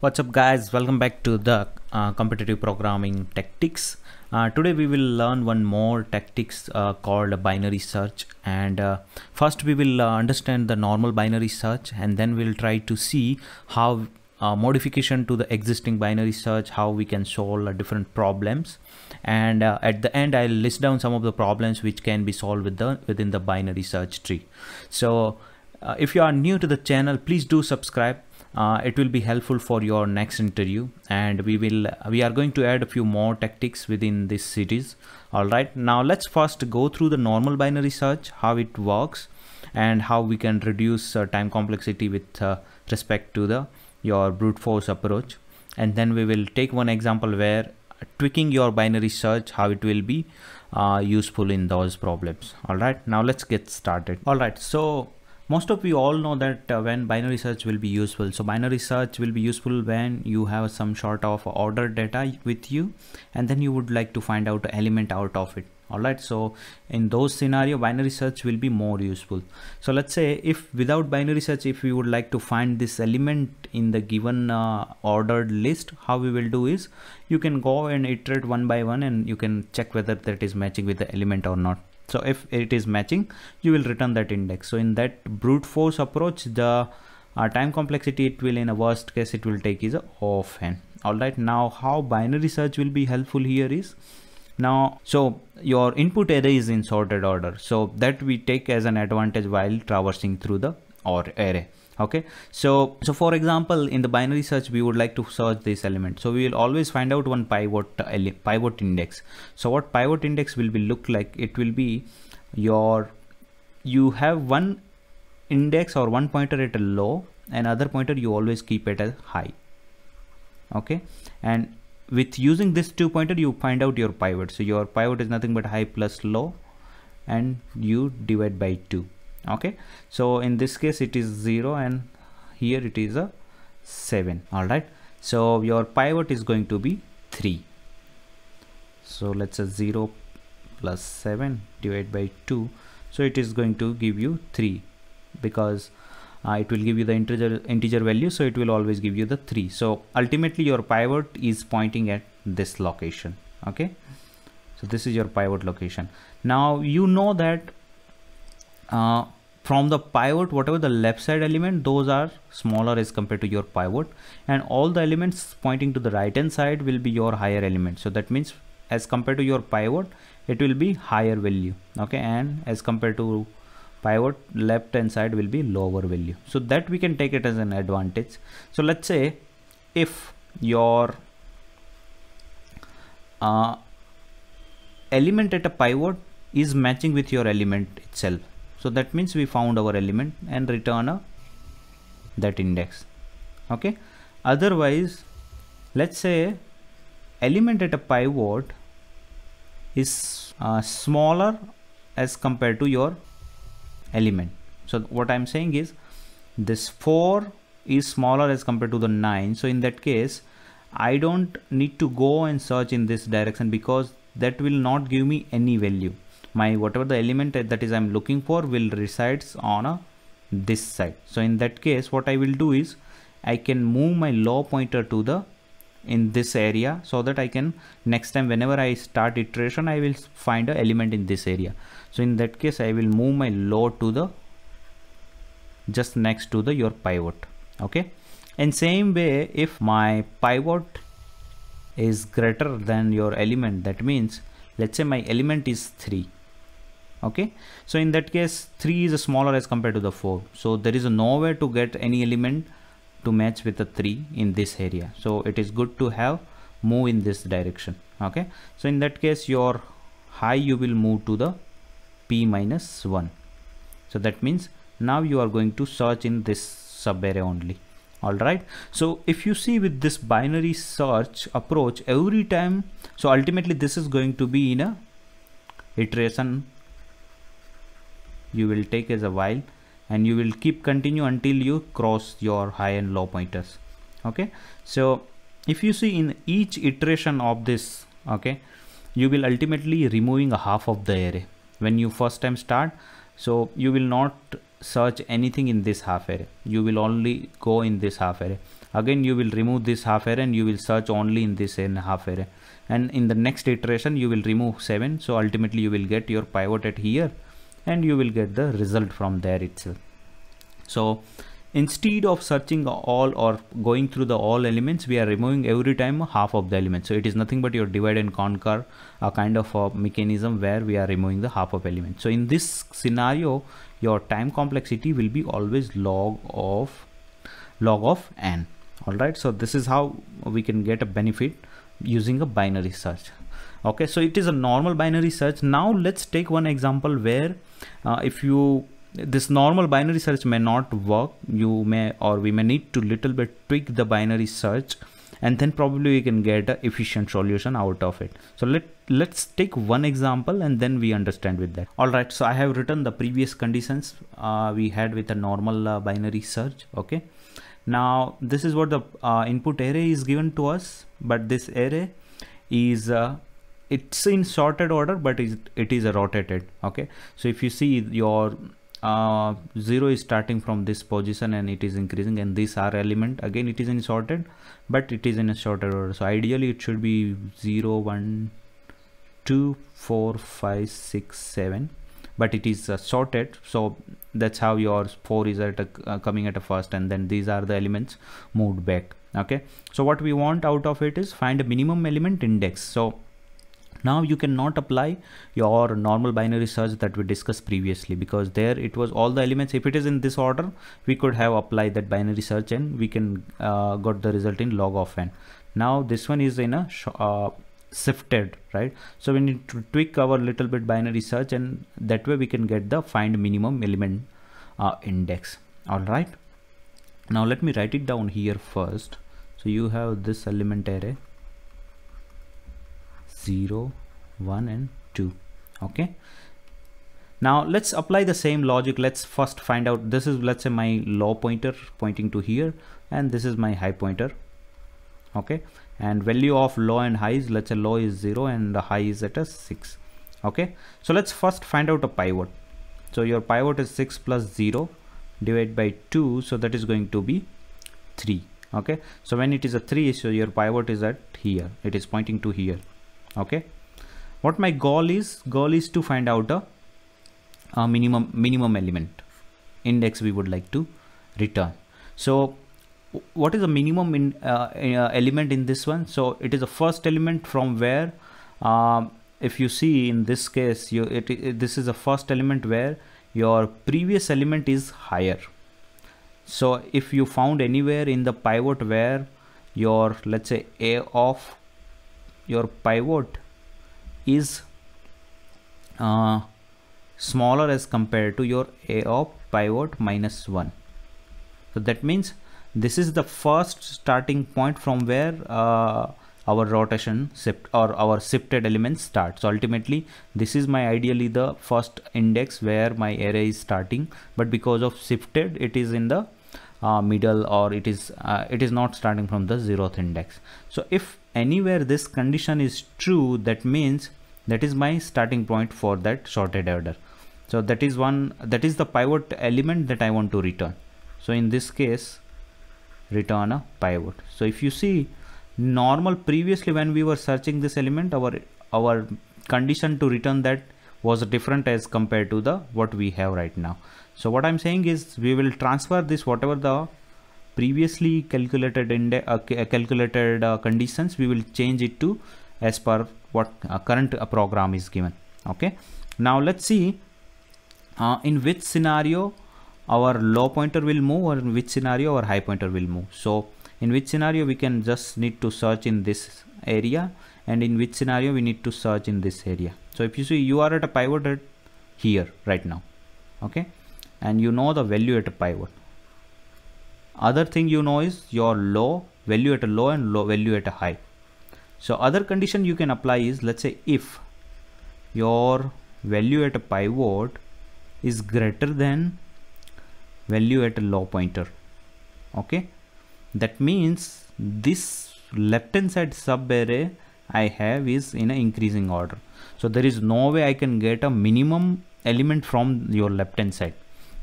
What's up guys, welcome back to the uh, competitive programming tactics. Uh, today we will learn one more tactics uh, called binary search and uh, first we will uh, understand the normal binary search and then we'll try to see how uh, modification to the existing binary search, how we can solve different problems and at the end I'll list down some of the problems which can be solved with the, within the binary search tree. So if you are new to the channel, please do subscribe uh, it will be helpful for your next interview and we will we are going to add a few more tactics within this series all right now let's first go through the normal binary search how it works and how we can reduce uh, time complexity with uh, respect to the your brute force approach and then we will take one example where tweaking your binary search how it will be uh, useful in those problems all right now let's get started all right so most of you all know that uh, when binary search will be useful so binary search will be useful when you have some sort of ordered data with you and then you would like to find out element out of it all right so in those scenario binary search will be more useful so let's say if without binary search if you would like to find this element in the given uh, ordered list how we will do is you can go and iterate one by one and you can check whether that is matching with the element or not so if it is matching you will return that index so in that brute force approach the uh, time complexity it will in a worst case it will take is off n all right now how binary search will be helpful here is now so your input array is in sorted order so that we take as an advantage while traversing through the or array okay so so for example in the binary search we would like to search this element so we will always find out one pivot uh, pivot index so what pivot index will be look like it will be your you have one index or one pointer at a low and other pointer you always keep at a high okay and with using this two pointer you find out your pivot so your pivot is nothing but high plus low and you divide by 2 okay so in this case it is 0 and here it is a 7 all right so your pivot is going to be 3 so let's say 0 plus 7 divided by 2 so it is going to give you 3 because uh, it will give you the integer integer value so it will always give you the 3 so ultimately your pivot is pointing at this location okay so this is your pivot location now you know that uh, from the pivot whatever the left side element those are smaller as compared to your pivot and all the elements pointing to the right hand side will be your higher element so that means as compared to your pivot it will be higher value okay and as compared to pivot left hand side will be lower value so that we can take it as an advantage so let's say if your uh, element at a pivot is matching with your element itself so that means we found our element and return a, that index okay otherwise let's say element at a pivot is uh, smaller as compared to your element so what i'm saying is this 4 is smaller as compared to the 9 so in that case i don't need to go and search in this direction because that will not give me any value my whatever the element that is I'm looking for will resides on a, this side. So in that case, what I will do is I can move my law pointer to the in this area so that I can next time whenever I start iteration, I will find a element in this area. So in that case, I will move my law to the just next to the your pivot. Okay. And same way, if my pivot is greater than your element, that means let's say my element is 3 okay so in that case 3 is smaller as compared to the 4 so there is no way to get any element to match with the 3 in this area so it is good to have move in this direction okay so in that case your high you will move to the p minus 1 so that means now you are going to search in this sub array only all right so if you see with this binary search approach every time so ultimately this is going to be in a iteration you will take as a while and you will keep continue until you cross your high and low pointers okay so if you see in each iteration of this okay you will ultimately removing a half of the array when you first time start so you will not search anything in this half array you will only go in this half array again you will remove this half array and you will search only in this and half array and in the next iteration you will remove 7 so ultimately you will get your pivot at here and you will get the result from there itself so instead of searching all or going through the all elements we are removing every time half of the element so it is nothing but your divide and conquer a kind of a mechanism where we are removing the half of element so in this scenario your time complexity will be always log of log of n all right so this is how we can get a benefit using a binary search okay so it is a normal binary search now let's take one example where uh, if you this normal binary search may not work you may or we may need to little bit tweak the binary search and then probably we can get an efficient solution out of it so let let's take one example and then we understand with that all right so i have written the previous conditions uh, we had with a normal uh, binary search okay now this is what the uh, input array is given to us but this array is uh, it's in sorted order but it is rotated okay so if you see your uh, 0 is starting from this position and it is increasing and these are element again it is in sorted but it is in a shorter order so ideally it should be 0 1 2 4 5 6 7 but it is uh, sorted so that's how your 4 is at a, uh, coming at a first and then these are the elements moved back okay so what we want out of it is find a minimum element index so now you cannot apply your normal binary search that we discussed previously because there it was all the elements if it is in this order we could have applied that binary search and we can uh, got the result in log of n now this one is in a uh, shifted right so we need to tweak our little bit binary search and that way we can get the find minimum element uh, index all right now let me write it down here first so you have this element array 0 1 and 2 okay now let's apply the same logic let's first find out this is let's say my low pointer pointing to here and this is my high pointer okay and value of low and high is let's say low is 0 and the high is at a 6 okay so let's first find out a pivot so your pivot is 6 plus 0 divided by 2 so that is going to be 3 okay so when it is a 3 so your pivot is at here it is pointing to here okay what my goal is goal is to find out a, a minimum minimum element index we would like to return so what is the minimum uh, in, uh, element in this one so it is the first element from where um, if you see in this case you it, it, this is the first element where your previous element is higher so if you found anywhere in the pivot where your let's say a of your pivot is uh, smaller as compared to your a of pivot minus 1 so that means this is the first starting point from where uh, our rotation shift or our shifted element starts ultimately this is my ideally the first index where my array is starting but because of shifted it is in the uh, middle or it is uh, it is not starting from the zeroth index so if anywhere this condition is true that means that is my starting point for that sorted order so that is one that is the pivot element that i want to return so in this case return a pivot so if you see normal previously when we were searching this element our our condition to return that was different as compared to the what we have right now. So what I'm saying is we will transfer this whatever the previously calculated in uh, uh, calculated uh, conditions we will change it to as per what uh, current uh, program is given okay now let's see uh, in which scenario our low pointer will move or in which scenario our high pointer will move so in which scenario we can just need to search in this area and in which scenario we need to search in this area so if you see you are at a pivot at here right now okay and you know the value at a pivot other thing you know is your low value at a low and low value at a high so other condition you can apply is let's say if your value at a pivot is greater than value at a low pointer okay that means this left hand side sub array I have is in an increasing order so there is no way I can get a minimum element from your left hand side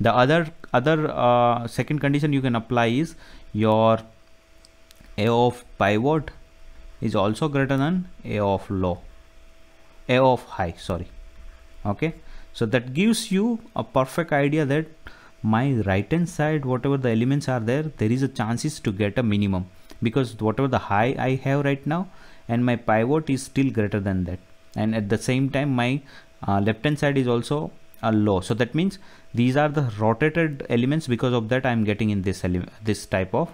the other other uh, second condition you can apply is your a of pivot is also greater than a of low a of high sorry okay so that gives you a perfect idea that my right hand side whatever the elements are there there is a chances to get a minimum because whatever the high I have right now and my pivot is still greater than that and at the same time my uh, left hand side is also a uh, low so that means these are the rotated elements because of that I'm getting in this this type of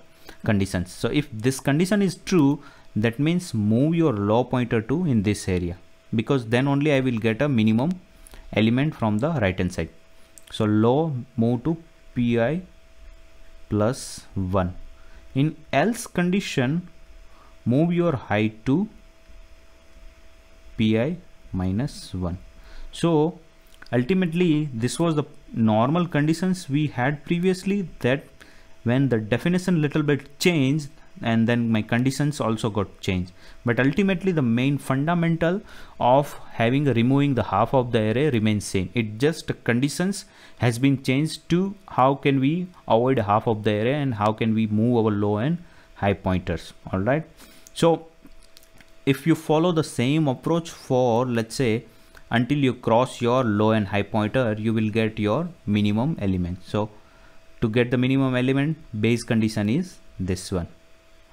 conditions so if this condition is true that means move your low pointer to in this area because then only I will get a minimum element from the right hand side so low move to pi plus 1 in else condition move your height to pi minus 1 so ultimately this was the normal conditions we had previously that when the definition little bit changed and then my conditions also got changed but ultimately the main fundamental of having removing the half of the array remains same it just conditions has been changed to how can we avoid half of the array and how can we move our low and high pointers all right so if you follow the same approach for let's say until you cross your low and high pointer you will get your minimum element so to get the minimum element base condition is this one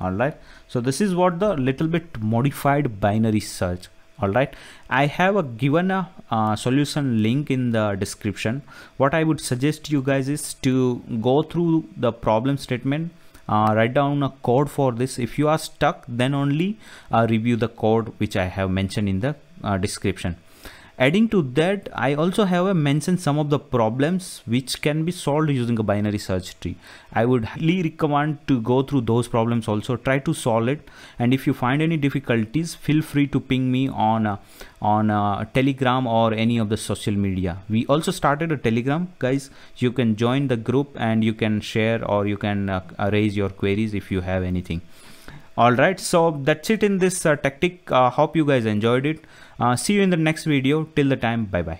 alright so this is what the little bit modified binary search alright I have a given a uh, solution link in the description what I would suggest you guys is to go through the problem statement uh, write down a code for this if you are stuck then only uh, review the code which I have mentioned in the uh, description Adding to that, I also have mentioned some of the problems which can be solved using a binary search tree. I would highly recommend to go through those problems also, try to solve it. And if you find any difficulties, feel free to ping me on uh, on uh, Telegram or any of the social media. We also started a Telegram, guys. You can join the group and you can share or you can uh, raise your queries if you have anything all right so that's it in this uh, tactic uh, hope you guys enjoyed it uh, see you in the next video. Till the time, bye bye.